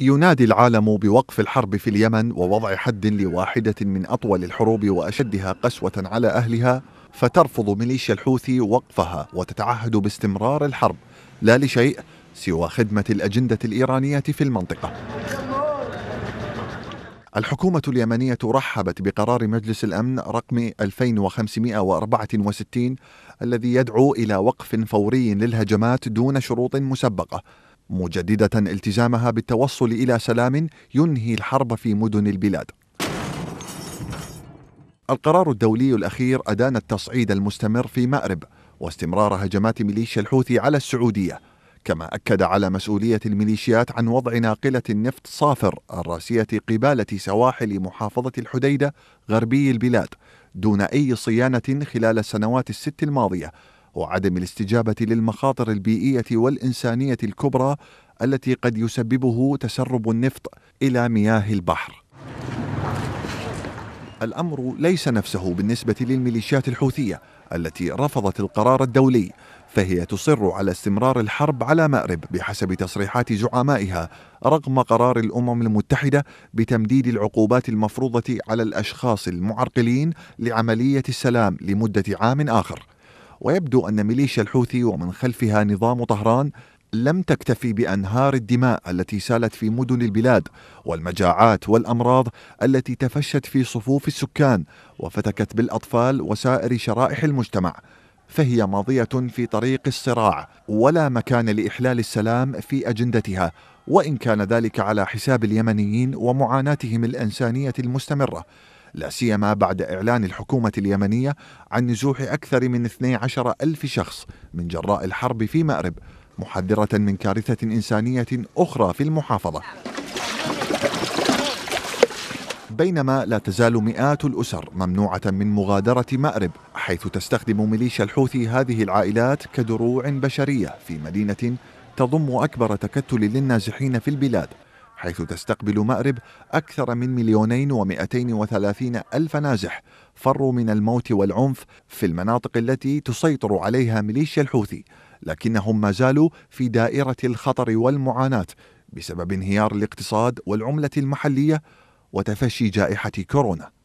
ينادي العالم بوقف الحرب في اليمن ووضع حد لواحدة من أطول الحروب وأشدها قسوة على أهلها فترفض ميليشيا الحوثي وقفها وتتعهد باستمرار الحرب لا لشيء سوى خدمة الأجندة الإيرانية في المنطقة الحكومة اليمنية رحبت بقرار مجلس الأمن رقم 2564 الذي يدعو إلى وقف فوري للهجمات دون شروط مسبقة مجددة التزامها بالتوصل إلى سلام ينهي الحرب في مدن البلاد. القرار الدولي الأخير أدان التصعيد المستمر في مأرب واستمرار هجمات ميليشيا الحوثي على السعودية كما أكد على مسؤولية الميليشيات عن وضع ناقلة النفط صافر الراسية قبالة سواحل محافظة الحديدة غربي البلاد دون أي صيانة خلال السنوات الست الماضية وعدم الاستجابه للمخاطر البيئيه والانسانيه الكبرى التي قد يسببه تسرب النفط الى مياه البحر. الامر ليس نفسه بالنسبه للميليشيات الحوثيه التي رفضت القرار الدولي فهي تصر على استمرار الحرب على مأرب بحسب تصريحات زعمائها رغم قرار الأمم المتحدة بتمديد العقوبات المفروضة على الأشخاص المعرقلين لعملية السلام لمدة عام آخر ويبدو أن ميليشيا الحوثي ومن خلفها نظام طهران لم تكتفي بانهار الدماء التي سالت في مدن البلاد والمجاعات والامراض التي تفشت في صفوف السكان وفتكت بالاطفال وسائر شرائح المجتمع فهي ماضيه في طريق الصراع ولا مكان لاحلال السلام في اجندتها وان كان ذلك على حساب اليمنيين ومعاناتهم الانسانيه المستمره لا سيما بعد إعلان الحكومة اليمنية عن نزوح أكثر من 12 ألف شخص من جراء الحرب في مأرب محذرة من كارثة إنسانية أخرى في المحافظة بينما لا تزال مئات الأسر ممنوعة من مغادرة مأرب حيث تستخدم ميليشيا الحوثي هذه العائلات كدروع بشرية في مدينة تضم أكبر تكتل للنازحين في البلاد حيث تستقبل مأرب أكثر من مليونين ومئتين وثلاثين ألف نازح فروا من الموت والعنف في المناطق التي تسيطر عليها ميليشيا الحوثي لكنهم ما زالوا في دائرة الخطر والمعاناة بسبب انهيار الاقتصاد والعملة المحلية وتفشي جائحة كورونا